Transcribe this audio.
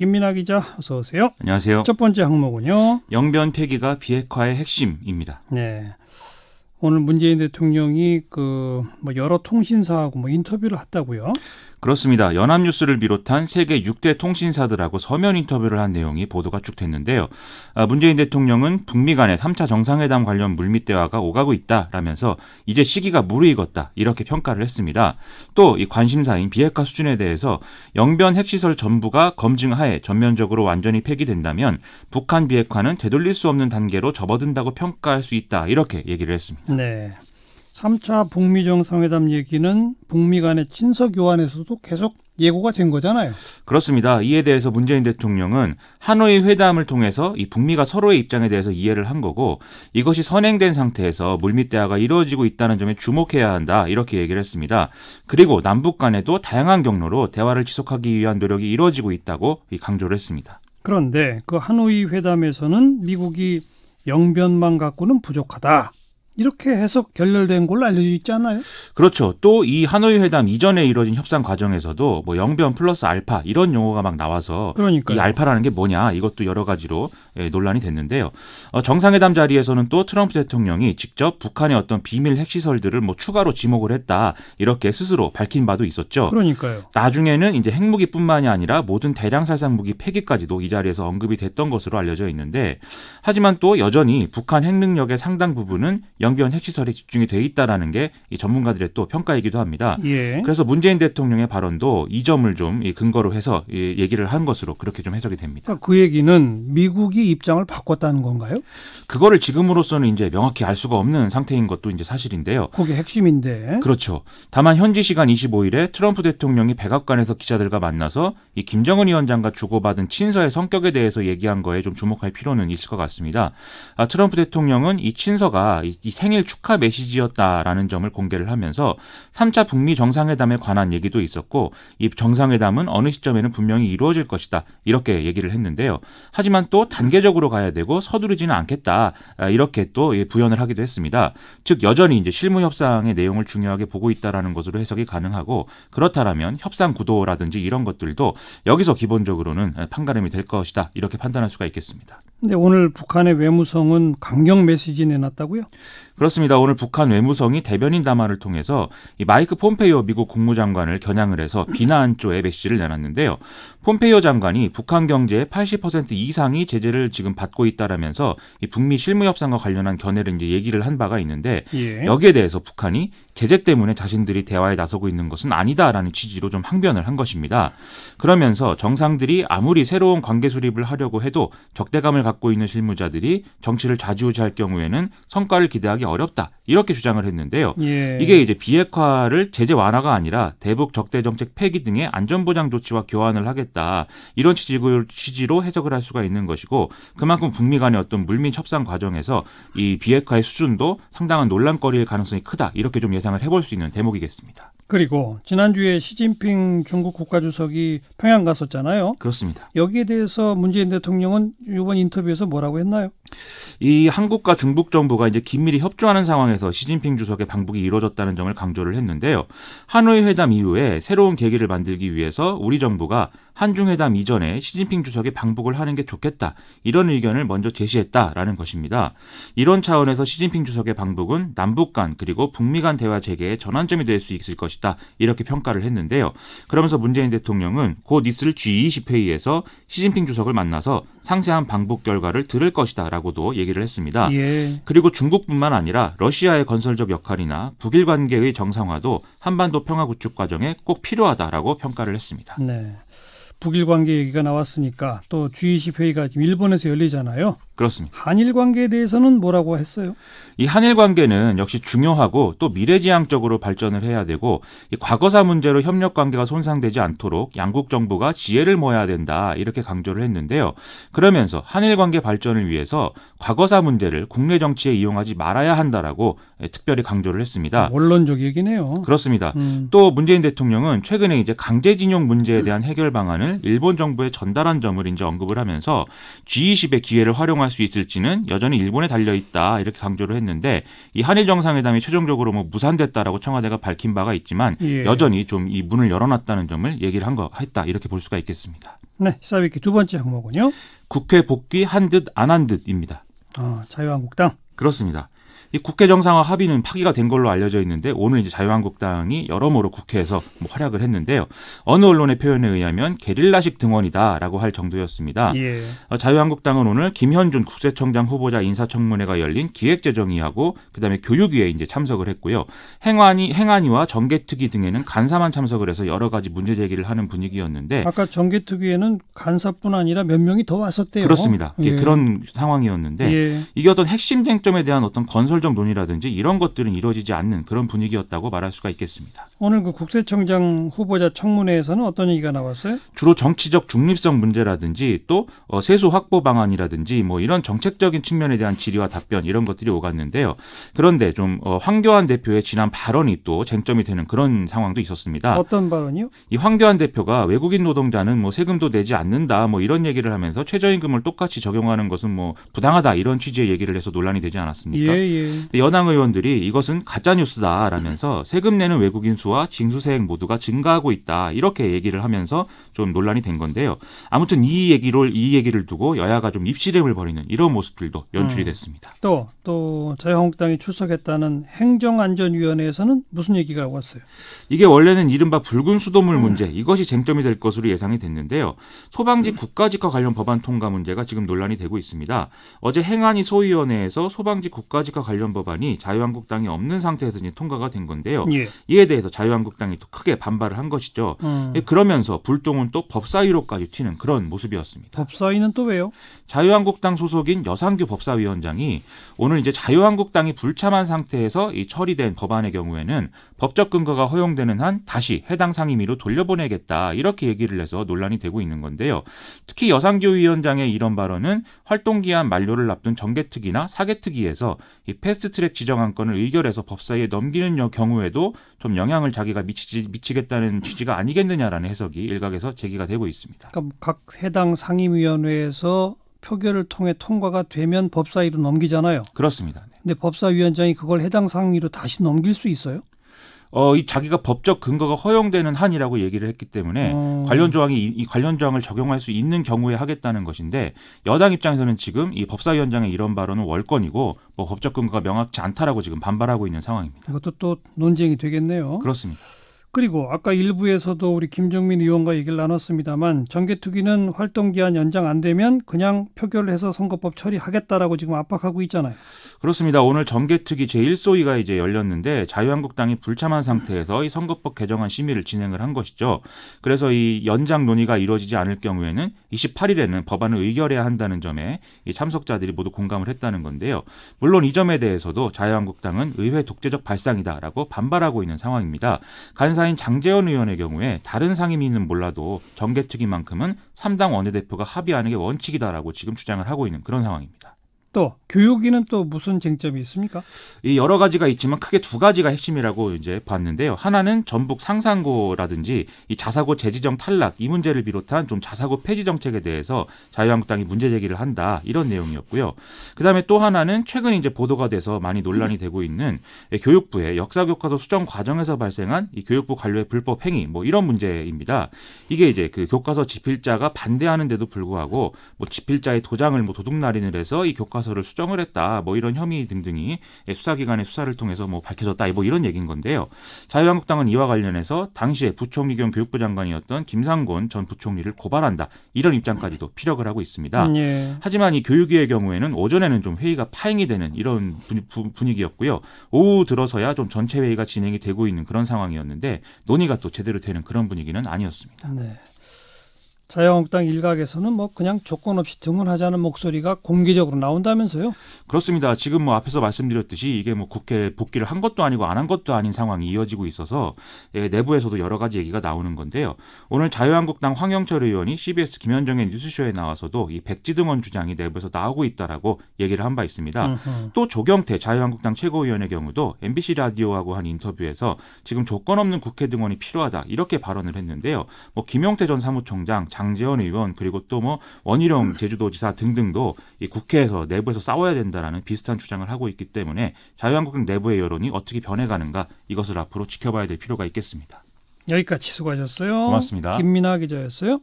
김민아 기자 어서 오세요. 안녕하세요. 첫 번째 항목은요. 영변 폐기가 비핵화의 핵심입니다. 네. 오늘 문재인 대통령이 그뭐 여러 통신사하고 뭐 인터뷰를 했다고요. 그렇습니다. 연합뉴스를 비롯한 세계 6대 통신사들하고 서면 인터뷰를 한 내용이 보도가 쭉 됐는데요. 아, 문재인 대통령은 북미 간의 3차 정상회담 관련 물밑 대화가 오가고 있다라면서 이제 시기가 무르익었다 이렇게 평가를 했습니다. 또 이 관심사인 비핵화 수준에 대해서 영변 핵시설 전부가 검증하에 전면적으로 완전히 폐기된다면 북한 비핵화는 되돌릴 수 없는 단계로 접어든다고 평가할 수 있다 이렇게 얘기를 했습니다. 네. 3차 북미 정상회담 얘기는 북미 간의 친서 교환에서도 계속 예고가 된 거잖아요. 그렇습니다. 이에 대해서 문재인 대통령은 하노이 회담을 통해서 이 북미가 서로의 입장에 대해서 이해를 한 거고 이것이 선행된 상태에서 물밑 대화가 이루어지고 있다는 점에 주목해야 한다 이렇게 얘기를 했습니다. 그리고 남북 간에도 다양한 경로로 대화를 지속하기 위한 노력이 이루어지고 있다고 강조를 했습니다. 그런데 그 하노이 회담에서는 미국이 영변만 갖고는 부족하다. 이렇게 해석 결렬된 걸로 알려져 있잖아요. 그렇죠. 또 이 하노이 회담 이전에 이뤄진 협상 과정에서도 뭐 영변 플러스 알파 이런 용어가 막 나와서 그러니까이 알파라는 게 뭐냐 이것도 여러 가지로 예, 논란이 됐는데요. 어, 정상회담 자리에서는 또 트럼프 대통령이 직접 북한의 어떤 비밀 핵시설들을 뭐 추가로 지목을 했다 이렇게 스스로 밝힌 바도 있었죠. 그러니까요. 나중에는 이제 핵무기뿐만이 아니라 모든 대량 살상 무기 폐기까지도 이 자리에서 언급이 됐던 것으로 알려져 있는데 하지만 또 여전히 북한 핵 능력의 상당 부분은 영 내연기관 핵시설이 집중이 돼 있다라는 게이 전문가들의 또 평가이기도 합니다. 예. 그래서 문재인 대통령의 발언도 이 점을 좀 근거로 해서 얘기를 한 것으로 그렇게 좀 해석이 됩니다. 그러니까 그 얘기는 미국이 입장을 바꿨다는 건가요? 그거를 지금으로서는 이제 명확히 알 수가 없는 상태인 것도 이제 사실인데요. 그게 핵심인데. 그렇죠. 다만 현지 시간 25일에 트럼프 대통령이 백악관에서 기자들과 만나서 이 김정은 위원장과 주고받은 친서의 성격에 대해서 얘기한 거에 좀 주목할 필요는 있을 것 같습니다. 아, 트럼프 대통령은 이 친서가 이, 이 생일 축하 메시지였다라는 점을 공개를 하면서 3차 북미 정상회담에 관한 얘기도 있었고 이 정상회담은 어느 시점에는 분명히 이루어질 것이다 이렇게 얘기를 했는데요. 하지만 또 단계적으로 가야 되고 서두르지는 않겠다 아, 이렇게 또 예, 부연을 하기도 했습니다. 즉 여전히 이제 실무 협상의 내용을 중요하게 보고 있다라는 것으로 해석이 가능하고 그렇다라면 협상 구도라든지 이런 것들도 여기서 기본적으로는 판가름이 될 것이다 이렇게 판단할 수가 있겠습니다. 근데 오늘 북한의 외무성은 강경 메시지 내놨다고요? 그렇습니다. 오늘 북한 외무성이 대변인 담화를 통해서 마이크 폼페이오 미국 국무장관을 겨냥을 해서 비난 쪽의 메시지를 내놨는데요. 폼페이오 장관이 북한 경제의 80% 이상이 제재를 지금 받고 있다라면서 이 북미 실무 협상과 관련한 견해를 이제 얘기를 한 바가 있는데 예. 여기에 대해서 북한이 제재 때문에 자신들이 대화에 나서고 있는 것은 아니다라는 취지로 좀 항변을 한 것입니다. 그러면서 정상들이 아무리 새로운 관계 수립을 하려고 해도 적대감을 갖고 있는 실무자들이 정치를 좌지우지할 경우에는 성과를 기대하기 어렵다 이렇게 주장을 했는데요. 예. 이게 이제 비핵화를 제재 완화가 아니라 대북 적대 정책 폐기 등의 안전보장 조치와 교환을 하겠 하다 이런 취지를, 취지로 해석을 할 수가 있는 것이고 그만큼 북미 간의 어떤 물민 협상 과정에서 이 비핵화의 수준도 상당한 논란거리일 가능성이 크다 이렇게 좀 예상을 해볼 수 있는 대목이겠습니다. 그리고 지난주에 시진핑 중국 국가주석이 평양 갔었잖아요. 그렇습니다. 여기에 대해서 문재인 대통령은 이번 인터뷰에서 뭐라고 했나요? 이 한국과 중국 정부가 이제 긴밀히 협조하는 상황에서 시진핑 주석의 방북이 이루어졌다는 점을 강조를 했는데요. 하노이 회담 이후에 새로운 계기를 만들기 위해서 우리 정부가 한중 회담 이전에 시진핑 주석의 방북을 하는 게 좋겠다. 이런 의견을 먼저 제시했다라는 것입니다. 이런 차원에서 시진핑 주석의 방북은 남북 간 그리고 북미 간 대화 재개의 전환점이 될 수 있을 것이다. 것이다. 이렇게 평가를 했는데요. 그러면서 문재인 대통령은 곧 있을 G20 e 회의에서 시진핑 주석을 만나서 상세한 방북 결과를 들을 것이다라고도 얘기를 했습니다. 예. 그리고 중국뿐만 아니라 러시아의 건설적 역할이나 북일 관계의 정상화도 한반도 평화 구축 과정에 꼭 필요하다라고 평가를 했습니다. 네. 북일 관계 얘기가 나왔으니까 또 G20 e 회의가 지금 일본에서 열리잖아요. 그렇습니다. 한일 관계에 대해서는 뭐라고 했어요? 이 한일 관계는 역시 중요하고 또 미래지향적으로 발전을 해야 되고 과거사 문제로 협력 관계가 손상되지 않도록 양국 정부가 지혜를 모아야 된다 이렇게 강조를 했는데요. 그러면서 한일 관계 발전을 위해서 과거사 문제를 국내 정치에 이용하지 말아야 한다라고 예, 특별히 강조를 했습니다. 원론적 얘기네요. 그렇습니다. 음. 또 문재인 대통령은 최근에 이제 강제징용 문제에 대한 해결 방안을 일본 정부에 전달한 점을 이제 언급을 하면서 G20의 기회를 활용할 수용할 수 있을지는 여전히 일본에 달려 있다 이렇게 강조를 했는데 이 한일 정상회담이 최종적으로 뭐 무산됐다라고 청와대가 밝힌 바가 있지만 예. 여전히 좀 이 문을 열어놨다는 점을 얘기를 한 거 했다 이렇게 볼 수가 있겠습니다. 네, 시사위키 두 번째 항목은요. 국회 복귀 한 듯 안 한 듯입니다. 아, 자유한국당. 그렇습니다. 이 국회 정상화 합의는 파기가 된 걸로 알려져 있는데 오늘 이제 자유한국당이 여러모로 국회에서 뭐 활약을 했는데요. 어느 언론의 표현에 의하면 게릴라식 등원이다라고 할 정도였습니다. 예. 어, 자유한국당은 오늘 김현준 국세청장 후보자 인사청문회가 열린 기획재정위하고 그다음에 교육위에 이제 참석을 했고요. 행안위 행안위와 정개특위 등에는 간사만 참석을 해서 여러 가지 문제 제기를 하는 분위기였는데 아까 정개특위에는 간사뿐 아니라 몇 명이 더 왔었대요. 그렇습니다. 예. 그런 상황이었는데 예. 이게 어떤 핵심 쟁점에 대한 어떤 건설 설정 논의라든지 이런 것들은 이루어지지 않는 그런 분위기였다고 말할 수가 있겠습니다. 오늘 그 국세청장 후보자 청문회에서는 어떤 얘기가 나왔어요? 주로 정치적 중립성 문제라든지 또 어, 세수 확보 방안이라든지 뭐 이런 정책적인 측면에 대한 질의와 답변 이런 것들이 오갔는데요. 그런데 좀 어, 황교안 대표의 지난 발언이 또 쟁점이 되는 그런 상황도 있었습니다. 어떤 발언이요? 이 황교안 대표가 외국인 노동자는 뭐 세금도 내지 않는다 뭐 이런 얘기를 하면서 최저임금을 똑같이 적용하는 것은 뭐 부당하다 이런 취지의 얘기를 해서 논란이 되지 않았습니까? 예, 예. 여당 의원들이 이것은 가짜 뉴스다라면서 네. 세금 내는 외국인 수와 징수세액 모두가 증가하고 있다 이렇게 얘기를 하면서 좀 논란이 된 건데요. 아무튼 이 얘기를 이 얘기를 두고 여야가 좀 입시름을 벌이는 이런 모습들도 연출이 음. 됐습니다. 또 또 자유한국당이 출석했다는 행정안전위원회에서는 무슨 얘기가 왔어요? 이게 원래는 이른바 붉은 수돗물 네. 문제 이것이 쟁점이 될 것으로 예상이 됐는데요. 소방직 네. 국가직과 관련 법안 통과 문제가 지금 논란이 되고 있습니다. 어제 행안위 소위원회에서 소방직 국가직과 관련 관련 법안이 자유한국당이 없는 상태에서 이제 통과가 된 건데요. 예. 이에 대해서 자유한국당이 또 크게 반발을 한 것이죠. 음. 예, 그러면서 불똥은 또 법사위로까지 튀는 그런 모습이었습니다. 법사위는 또 왜요? 자유한국당 소속인 여상규 법사위원장이 오늘 이제 자유한국당이 불참한 상태에서 이 처리된 법안의 경우에는 법적 근거가 허용되는 한 다시 해당 상임위로 돌려보내겠다 이렇게 얘기를 해서 논란이 되고 있는 건데요. 특히 여상규 위원장의 이런 발언은 활동 기한 만료를 앞둔 정개특위나 사개특위에서 이 폐. 패스트트랙 지정 안건을 의결해서 법사위에 넘기는 경우에도 좀 영향을 자기가 미치지, 미치겠다는 취지가 아니겠느냐라는 해석이 일각에서 제기가 되고 있습니다. 그러니까 뭐 각 해당 상임위원회에서 표결을 통해 통과가 되면 법사위로 넘기잖아요. 그렇습니다. 네. 근데 법사위원장이 그걸 해당 상위로 다시 넘길 수 있어요? 어, 이 자기가 법적 근거가 허용되는 한이라고 얘기를 했기 때문에 어. 관련 조항이 이 관련 조항을 적용할 수 있는 경우에 하겠다는 것인데 여당 입장에서는 지금 이 법사위원장의 이런 발언은 월권이고 뭐 법적 근거가 명확치 않다라고 지금 반발하고 있는 상황입니다. 이것도 또 논쟁이 되겠네요. 그렇습니다. 그리고 아까 일부에서도 우리 김종민 의원과 얘기를 나눴습니다만 정개특위는 활동기한 연장 안 되면 그냥 표결해서 선거법 처리하겠다라고 지금 압박하고 있잖아요. 그렇습니다. 오늘 정개특위 제1소위가 이제 열렸는데 자유한국당이 불참한 상태에서 이 선거법 개정안 심의를 진행을 한 것이죠. 그래서 이 연장 논의가 이루어지지 않을 경우에는 28일에는 법안을 의결해야 한다는 점에 이 참석자들이 모두 공감을 했다는 건데요. 물론 이 점에 대해서도 자유한국당은 의회 독재적 발상이다라고 반발하고 있는 상황입니다. 간사 당사인 장재현 의원의 경우에 다른 상임위는 몰라도 정계특위만큼은 3당 원내대표가 합의하는 게 원칙이다라고 지금 주장을 하고 있는 그런 상황입니다. 또 교육위는 또 무슨 쟁점이 있습니까? 이 여러 가지가 있지만 크게 두 가지가 핵심이라고 이제 봤는데요. 하나는 전북 상산고라든지 이 자사고 재지정 탈락 이 문제를 비롯한 좀 자사고 폐지 정책에 대해서 자유한국당이 문제 제기를 한다 이런 내용이었고요. 그다음에 또 하나는 최근 이제 보도가 돼서 많이 논란이 되고 있는 교육부의 역사 교과서 수정 과정에서 발생한 이 교육부 관료의 불법 행위 뭐 이런 문제입니다. 이게 이제 그 교과서 집필자가 반대하는데도 불구하고 뭐 집필자의 도장을 뭐 도둑 날인을 해서 이 교과 교과서를 수정을 했다 뭐 이런 혐의 등등이 수사기관의 수사를 통해서 뭐 밝혀졌다 뭐 이런 얘기인 건데요. 자유한국당은 이와 관련해서 당시에 부총리 겸 교육부 장관이었던 김상곤 전 부총리를 고발한다 이런 입장까지도 피력을 하고 있습니다. 음, 예. 하지만 이 교육위의 경우에는 오전에는 좀 회의가 파행이 되는 이런 분위기였고요. 오후 들어서야 좀 전체 회의가 진행이 되고 있는 그런 상황이었는데 논의가 또 제대로 되는 그런 분위기는 아니었습니다. 네. 자유한국당 일각에서는 뭐 그냥 조건 없이 등원하자는 목소리가 공개적으로 나온다면서요? 그렇습니다. 지금 뭐 앞에서 말씀드렸듯이 이게 뭐 국회 복귀를 한 것도 아니고 안 한 것도 아닌 상황이 이어지고 있어서 예, 내부에서도 여러 가지 얘기가 나오는 건데요. 오늘 자유한국당 황영철 의원이 CBS 김현정의 뉴스쇼에 나와서도 이 백지등원 주장이 내부에서 나오고 있다라고 얘기를 한 바 있습니다. 으흠. 또 조경태 자유한국당 최고위원의 경우도 MBC 라디오하고 한 인터뷰에서 지금 조건 없는 국회 등원이 필요하다 이렇게 발언을 했는데요. 뭐 김용태 전 사무총장 장재원 의원 그리고 또 뭐 원희룡 제주도지사 등등도 이 국회에서 내부에서 싸워야 된다라는 비슷한 주장을 하고 있기 때문에 자유한국당 내부의 여론이 어떻게 변해가는가 이것을 앞으로 지켜봐야 될 필요가 있겠습니다. 여기까지 수고하셨어요. 고맙습니다. 김민아 기자였어요.